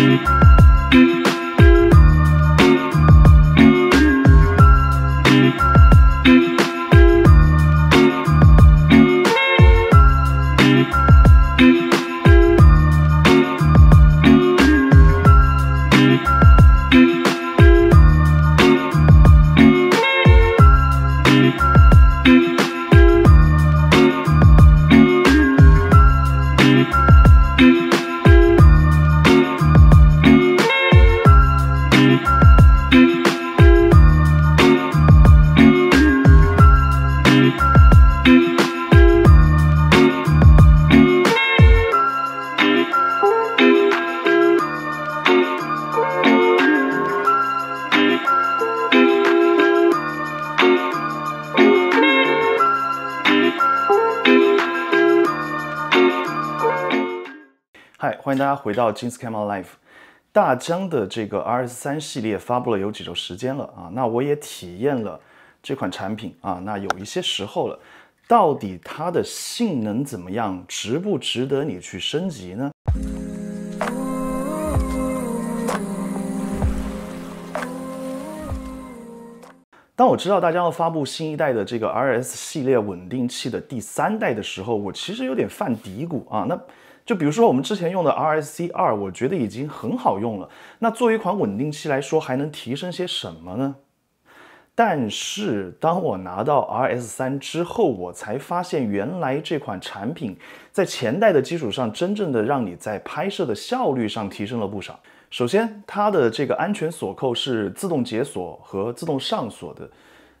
Thank you. 嗨，欢迎大家回到金斯 r a Life。大疆的这个 RS 三系列发布了有几周时间了啊，那我也体验了这款产品啊，那有一些时候了，到底它的性能怎么样，值不值得你去升级呢？当我知道大疆要发布新一代的这个 RS 系列稳定器的第三代的时候，我其实有点犯嘀咕啊，那。就比如说我们之前用的 R S C 二，我觉得已经很好用了。那作为一款稳定器来说，还能提升些什么呢？但是当我拿到 R S 三之后，我才发现原来这款产品在前代的基础上，真正的让你在拍摄的效率上提升了不少。首先，它的这个安全锁扣是自动解锁和自动上锁的。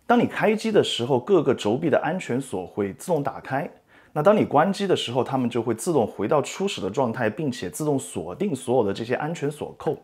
当你开机的时候，各个轴臂的安全锁会自动打开。那当你关机的时候，它们就会自动回到初始的状态，并且自动锁定所有的这些安全锁扣。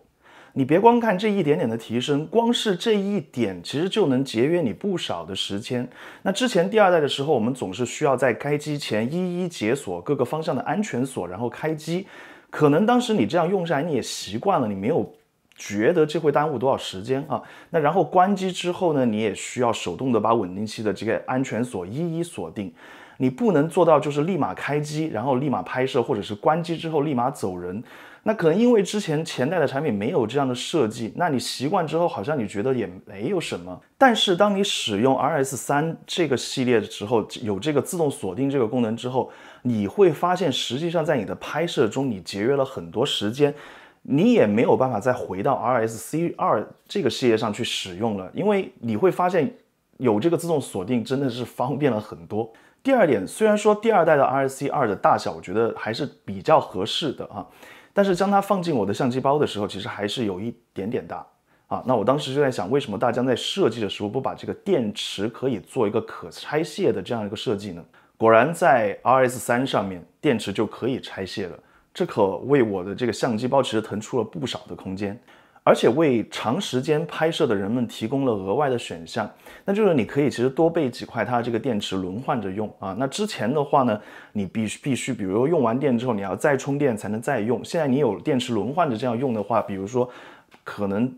你别光看这一点点的提升，光是这一点其实就能节约你不少的时间。那之前第二代的时候，我们总是需要在开机前一一解锁各个方向的安全锁，然后开机。可能当时你这样用下来你也习惯了，你没有觉得这会耽误多少时间啊。那然后关机之后呢，你也需要手动的把稳定器的这个安全锁一一锁定。你不能做到就是立马开机，然后立马拍摄，或者是关机之后立马走人。那可能因为之前前代的产品没有这样的设计，那你习惯之后，好像你觉得也没有什么。但是当你使用 R S 三这个系列之后，有这个自动锁定这个功能之后，你会发现，实际上在你的拍摄中，你节约了很多时间，你也没有办法再回到 R S C 二这个系列上去使用了，因为你会发现有这个自动锁定真的是方便了很多。第二点，虽然说第二代的 R S C 二的大小我觉得还是比较合适的啊，但是将它放进我的相机包的时候，其实还是有一点点大啊。那我当时就在想，为什么大疆在设计的时候不把这个电池可以做一个可拆卸的这样一个设计呢？果然在 R S 三上面，电池就可以拆卸了，这可为我的这个相机包其实腾出了不少的空间。而且为长时间拍摄的人们提供了额外的选项，那就是你可以其实多备几块它这个电池轮换着用啊。那之前的话呢，你必须必须，比如用完电之后你要再充电才能再用。现在你有电池轮换着这样用的话，比如说可能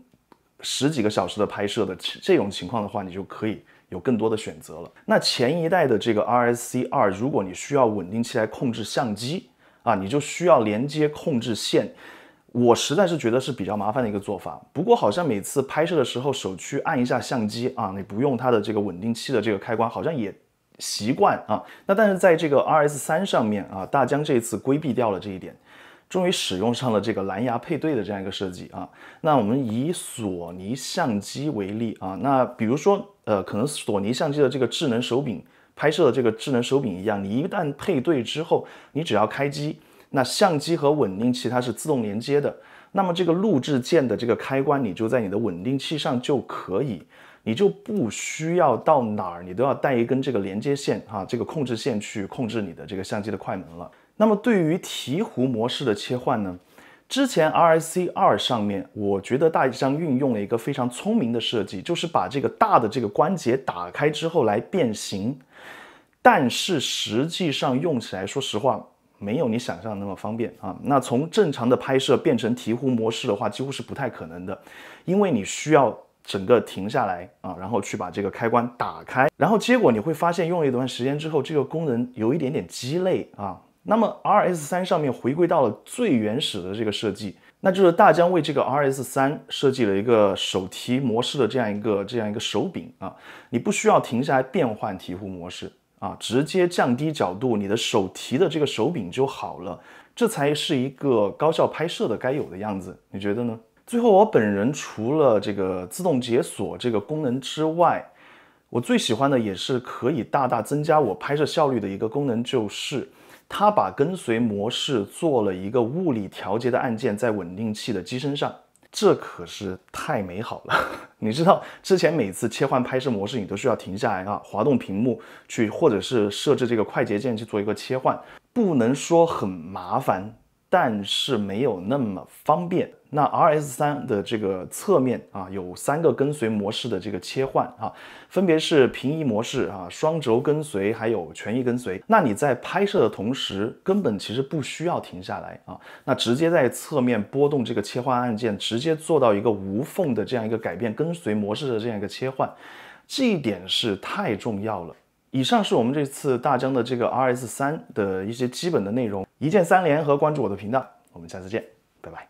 十几个小时的拍摄的这种情况的话，你就可以有更多的选择了。那前一代的这个 RSC 二，如果你需要稳定器来控制相机啊，你就需要连接控制线。我实在是觉得是比较麻烦的一个做法，不过好像每次拍摄的时候手去按一下相机啊，你不用它的这个稳定器的这个开关，好像也习惯啊。那但是在这个 R S 三上面啊，大疆这一次规避掉了这一点，终于使用上了这个蓝牙配对的这样一个设计啊。那我们以索尼相机为例啊，那比如说呃，可能索尼相机的这个智能手柄拍摄的这个智能手柄一样，你一旦配对之后，你只要开机。那相机和稳定器它是自动连接的，那么这个录制键的这个开关你就在你的稳定器上就可以，你就不需要到哪儿你都要带一根这个连接线哈，这个控制线去控制你的这个相机的快门了。那么对于鹈鹕模式的切换呢，之前 RIC 二上面我觉得大疆运用了一个非常聪明的设计，就是把这个大的这个关节打开之后来变形，但是实际上用起来，说实话。没有你想象那么方便啊！那从正常的拍摄变成提壶模式的话，几乎是不太可能的，因为你需要整个停下来啊，然后去把这个开关打开，然后结果你会发现用了一段时间之后，这个功能有一点点鸡肋啊。那么 R S 三上面回归到了最原始的这个设计，那就是大疆为这个 R S 三设计了一个手提模式的这样一个这样一个手柄啊，你不需要停下来变换提壶模式。啊，直接降低角度，你的手提的这个手柄就好了，这才是一个高效拍摄的该有的样子，你觉得呢？最后，我本人除了这个自动解锁这个功能之外，我最喜欢的也是可以大大增加我拍摄效率的一个功能，就是它把跟随模式做了一个物理调节的按键在稳定器的机身上。这可是太美好了！你知道，之前每次切换拍摄模式，你都需要停下来啊，滑动屏幕去，或者是设置这个快捷键去做一个切换，不能说很麻烦，但是没有那么方便。那 R S 三的这个侧面啊，有三个跟随模式的这个切换啊，分别是平移模式啊、双轴跟随，还有全移跟随。那你在拍摄的同时，根本其实不需要停下来啊，那直接在侧面拨动这个切换按键，直接做到一个无缝的这样一个改变跟随模式的这样一个切换，这一点是太重要了。以上是我们这次大疆的这个 R S 三的一些基本的内容，一键三连和关注我的频道，我们下次见，拜拜。